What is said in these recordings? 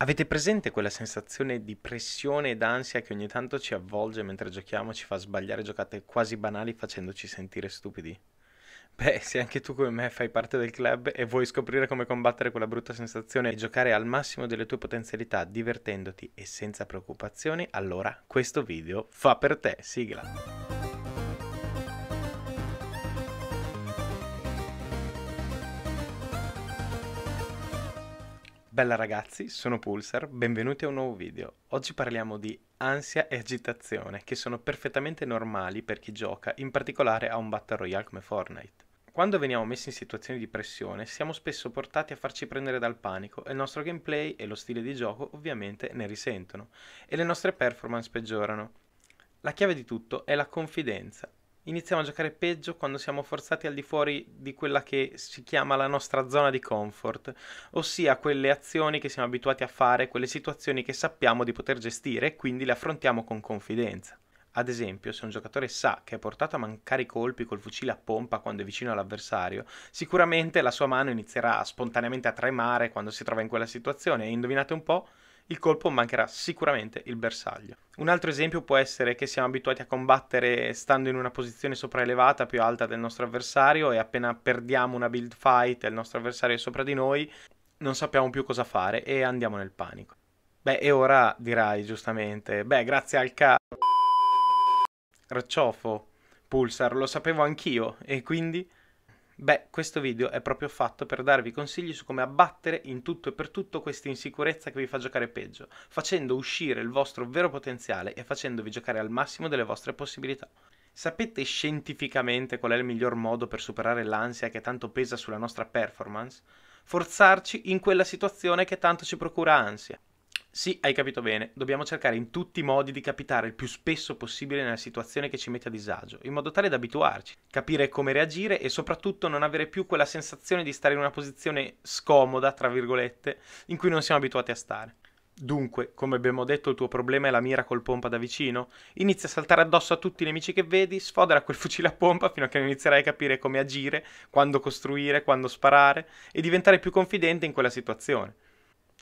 Avete presente quella sensazione di pressione ed ansia che ogni tanto ci avvolge mentre giochiamo e ci fa sbagliare giocate quasi banali facendoci sentire stupidi? Beh, se anche tu come me fai parte del club e vuoi scoprire come combattere quella brutta sensazione e giocare al massimo delle tue potenzialità divertendoti e senza preoccupazioni, allora questo video fa per te, sigla! Bella ragazzi, sono Pulsar, benvenuti a un nuovo video. Oggi parliamo di ansia e agitazione, che sono perfettamente normali per chi gioca, in particolare a un Battle Royale come Fortnite. Quando veniamo messi in situazioni di pressione, siamo spesso portati a farci prendere dal panico e il nostro gameplay e lo stile di gioco ovviamente ne risentono, e le nostre performance peggiorano. La chiave di tutto è la confidenza, iniziamo a giocare peggio quando siamo forzati al di fuori di quella che si chiama la nostra zona di comfort, ossia quelle azioni che siamo abituati a fare, quelle situazioni che sappiamo di poter gestire e quindi le affrontiamo con confidenza. Ad esempio, se un giocatore sa che è portato a mancare i colpi col fucile a pompa quando è vicino all'avversario, sicuramente la sua mano inizierà spontaneamente a tremare quando si trova in quella situazione e indovinate un po', il colpo mancherà sicuramente il bersaglio. Un altro esempio può essere che siamo abituati a combattere stando in una posizione sopraelevata più alta del nostro avversario e appena perdiamo una build fight e il nostro avversario è sopra di noi, non sappiamo più cosa fare e andiamo nel panico. Beh, e ora dirai giustamente, beh, grazie al cazzo. Racciofo, Pulsar, lo sapevo anch'io, e quindi... Beh, questo video è proprio fatto per darvi consigli su come abbattere in tutto e per tutto questa insicurezza che vi fa giocare peggio, facendo uscire il vostro vero potenziale e facendovi giocare al massimo delle vostre possibilità. Sapete scientificamente qual è il miglior modo per superare l'ansia che tanto pesa sulla nostra performance? Forzarci in quella situazione che tanto ci procura ansia. Sì, hai capito bene, dobbiamo cercare in tutti i modi di capitare il più spesso possibile nella situazione che ci mette a disagio, in modo tale da abituarci, capire come reagire e soprattutto non avere più quella sensazione di stare in una posizione scomoda, tra virgolette, in cui non siamo abituati a stare. Dunque, come abbiamo detto, il tuo problema è la mira col pompa da vicino? Inizia a saltare addosso a tutti i nemici che vedi, sfodera quel fucile a pompa fino a che non inizierai a capire come agire, quando costruire, quando sparare e diventare più confidente in quella situazione.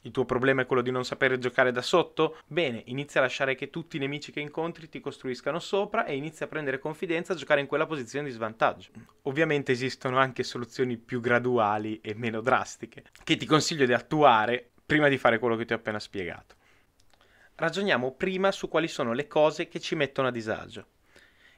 Il tuo problema è quello di non sapere giocare da sotto? Bene, inizia a lasciare che tutti i nemici che incontri ti costruiscano sopra e inizia a prendere confidenza a giocare in quella posizione di svantaggio. Ovviamente esistono anche soluzioni più graduali e meno drastiche, che ti consiglio di attuare prima di fare quello che ti ho appena spiegato. Ragioniamo prima su quali sono le cose che ci mettono a disagio.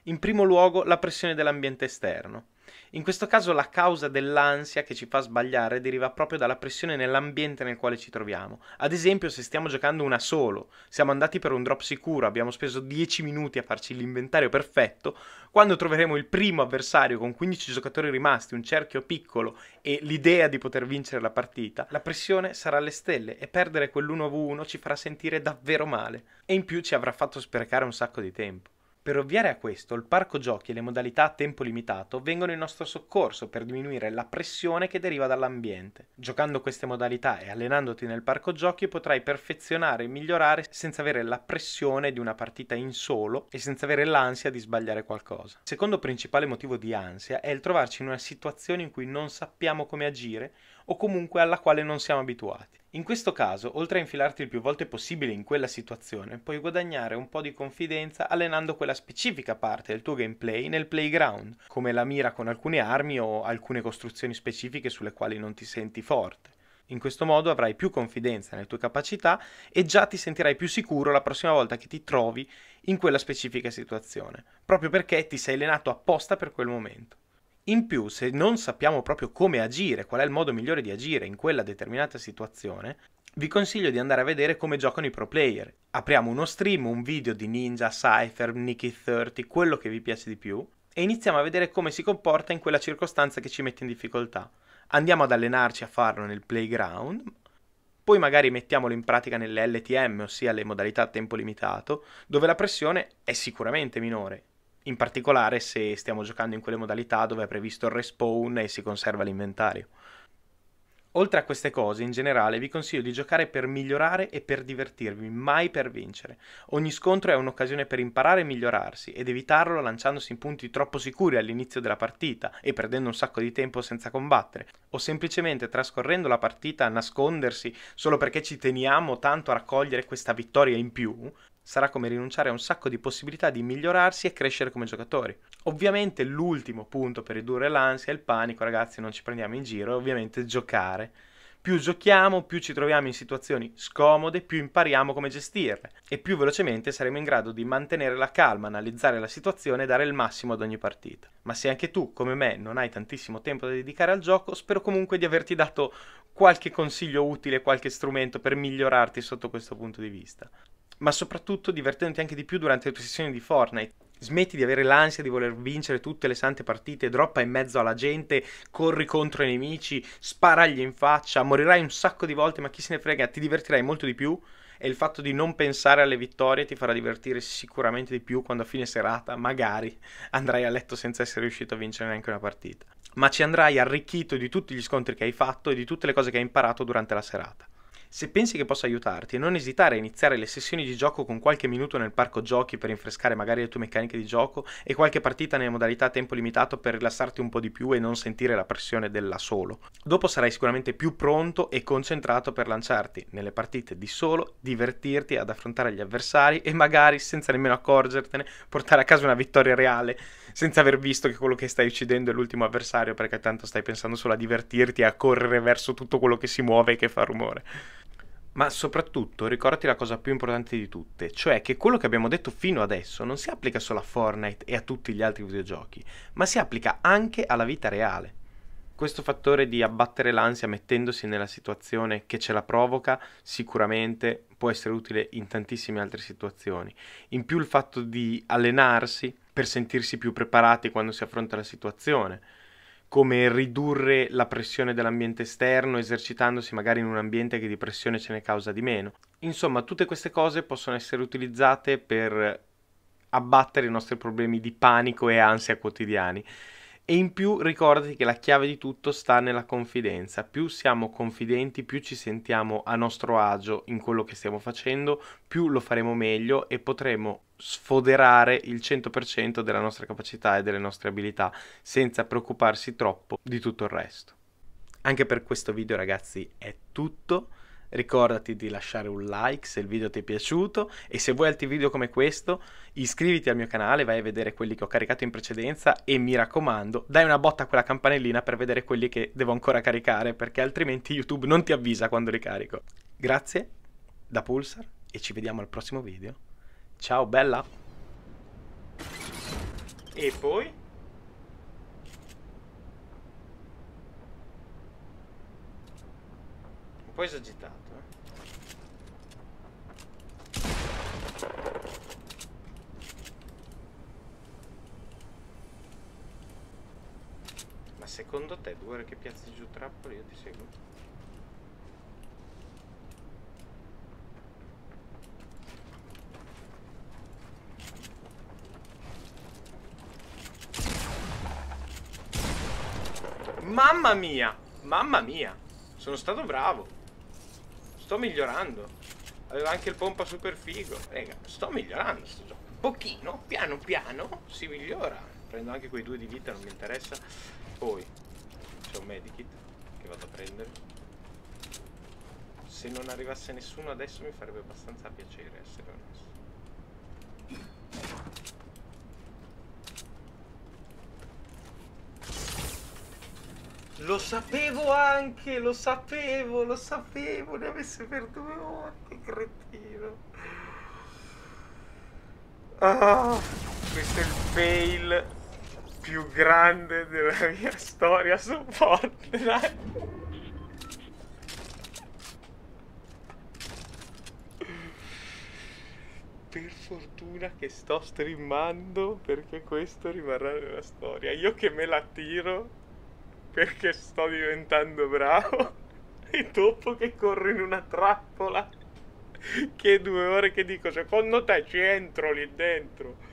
In primo luogo la pressione dell'ambiente esterno. In questo caso la causa dell'ansia che ci fa sbagliare deriva proprio dalla pressione nell'ambiente nel quale ci troviamo. Ad esempio, se stiamo giocando una solo, siamo andati per un drop sicuro, abbiamo speso 10 minuti a farci l'inventario perfetto, quando troveremo il primo avversario con 15 giocatori rimasti, un cerchio piccolo e l'idea di poter vincere la partita, la pressione sarà alle stelle e perdere quell'1v1 ci farà sentire davvero male e in più ci avrà fatto sprecare un sacco di tempo. Per ovviare a questo, il parco giochi e le modalità a tempo limitato vengono in nostro soccorso per diminuire la pressione che deriva dall'ambiente. Giocando queste modalità e allenandoti nel parco giochi potrai perfezionare e migliorare senza avere la pressione di una partita in solo e senza avere l'ansia di sbagliare qualcosa. Il secondo principale motivo di ansia è il trovarci in una situazione in cui non sappiamo come agire o comunque alla quale non siamo abituati. In questo caso, oltre a infilarti il più volte possibile in quella situazione, puoi guadagnare un po' di confidenza allenando quella specifica parte del tuo gameplay nel playground, come la mira con alcune armi o alcune costruzioni specifiche sulle quali non ti senti forte. In questo modo avrai più confidenza nelle tue capacità e già ti sentirai più sicuro la prossima volta che ti trovi in quella specifica situazione, proprio perché ti sei allenato apposta per quel momento. In più, se non sappiamo proprio come agire, qual è il modo migliore di agire in quella determinata situazione, vi consiglio di andare a vedere come giocano i pro player. Apriamo uno stream, un video di Ninja, Cypher, Nikki 30 quello che vi piace di più, e iniziamo a vedere come si comporta in quella circostanza che ci mette in difficoltà. Andiamo ad allenarci a farlo nel playground, poi magari mettiamolo in pratica nelle LTM, ossia le modalità a tempo limitato, dove la pressione è sicuramente minore in particolare se stiamo giocando in quelle modalità dove è previsto il respawn e si conserva l'inventario. Oltre a queste cose, in generale, vi consiglio di giocare per migliorare e per divertirvi, mai per vincere. Ogni scontro è un'occasione per imparare e migliorarsi, ed evitarlo lanciandosi in punti troppo sicuri all'inizio della partita e perdendo un sacco di tempo senza combattere, o semplicemente trascorrendo la partita a nascondersi solo perché ci teniamo tanto a raccogliere questa vittoria in più, sarà come rinunciare a un sacco di possibilità di migliorarsi e crescere come giocatori. Ovviamente l'ultimo punto per ridurre l'ansia e il panico, ragazzi, non ci prendiamo in giro, è ovviamente giocare. Più giochiamo, più ci troviamo in situazioni scomode, più impariamo come gestirle e più velocemente saremo in grado di mantenere la calma, analizzare la situazione e dare il massimo ad ogni partita. Ma se anche tu, come me, non hai tantissimo tempo da dedicare al gioco, spero comunque di averti dato qualche consiglio utile, qualche strumento per migliorarti sotto questo punto di vista ma soprattutto divertendoti anche di più durante le sessioni di Fortnite. Smetti di avere l'ansia di voler vincere tutte le sante partite, droppa in mezzo alla gente, corri contro i nemici, sparagli in faccia, morirai un sacco di volte, ma chi se ne frega, ti divertirai molto di più e il fatto di non pensare alle vittorie ti farà divertire sicuramente di più quando a fine serata magari andrai a letto senza essere riuscito a vincere neanche una partita. Ma ci andrai arricchito di tutti gli scontri che hai fatto e di tutte le cose che hai imparato durante la serata. Se pensi che possa aiutarti, non esitare a iniziare le sessioni di gioco con qualche minuto nel parco giochi per rinfrescare magari le tue meccaniche di gioco e qualche partita nelle modalità a tempo limitato per rilassarti un po' di più e non sentire la pressione della solo. Dopo sarai sicuramente più pronto e concentrato per lanciarti nelle partite di solo, divertirti ad affrontare gli avversari e magari, senza nemmeno accorgertene, portare a casa una vittoria reale senza aver visto che quello che stai uccidendo è l'ultimo avversario perché tanto stai pensando solo a divertirti e a correre verso tutto quello che si muove e che fa rumore ma soprattutto ricordati la cosa più importante di tutte, cioè che quello che abbiamo detto fino adesso non si applica solo a Fortnite e a tutti gli altri videogiochi, ma si applica anche alla vita reale. Questo fattore di abbattere l'ansia mettendosi nella situazione che ce la provoca sicuramente può essere utile in tantissime altre situazioni. In più il fatto di allenarsi per sentirsi più preparati quando si affronta la situazione come ridurre la pressione dell'ambiente esterno esercitandosi magari in un ambiente che di pressione ce ne causa di meno. Insomma, tutte queste cose possono essere utilizzate per abbattere i nostri problemi di panico e ansia quotidiani. E in più ricordati che la chiave di tutto sta nella confidenza. Più siamo confidenti, più ci sentiamo a nostro agio in quello che stiamo facendo, più lo faremo meglio e potremo sfoderare il 100% della nostra capacità e delle nostre abilità senza preoccuparsi troppo di tutto il resto. Anche per questo video ragazzi è tutto. Ricordati di lasciare un like se il video ti è piaciuto e se vuoi altri video come questo iscriviti al mio canale, vai a vedere quelli che ho caricato in precedenza e mi raccomando dai una botta a quella campanellina per vedere quelli che devo ancora caricare perché altrimenti YouTube non ti avvisa quando li carico. Grazie da Pulsar e ci vediamo al prossimo video. Ciao bella! E poi... po' esagitato eh. Ma secondo te due ore che piazzi giù trappoli io ti seguo? Mamma mia! Mamma mia! Sono stato bravo! Sto migliorando. Aveva anche il pompa super figo. Raga, sto migliorando sto gioco. Pochino, piano piano, si migliora. Prendo anche quei due di vita, non mi interessa. Poi, c'è un medikit che vado a prendere. Se non arrivasse nessuno adesso mi farebbe abbastanza piacere, essere onesto. Lo sapevo anche, lo sapevo, lo sapevo, ne avesse per due ore, cretino. Ah, questo è il fail più grande della mia storia su Fortnite. per fortuna che sto streamando perché questo rimarrà nella storia. Io che me la tiro perché sto diventando bravo. E dopo che corro in una trappola, che due ore che dico, secondo te ci entro lì dentro?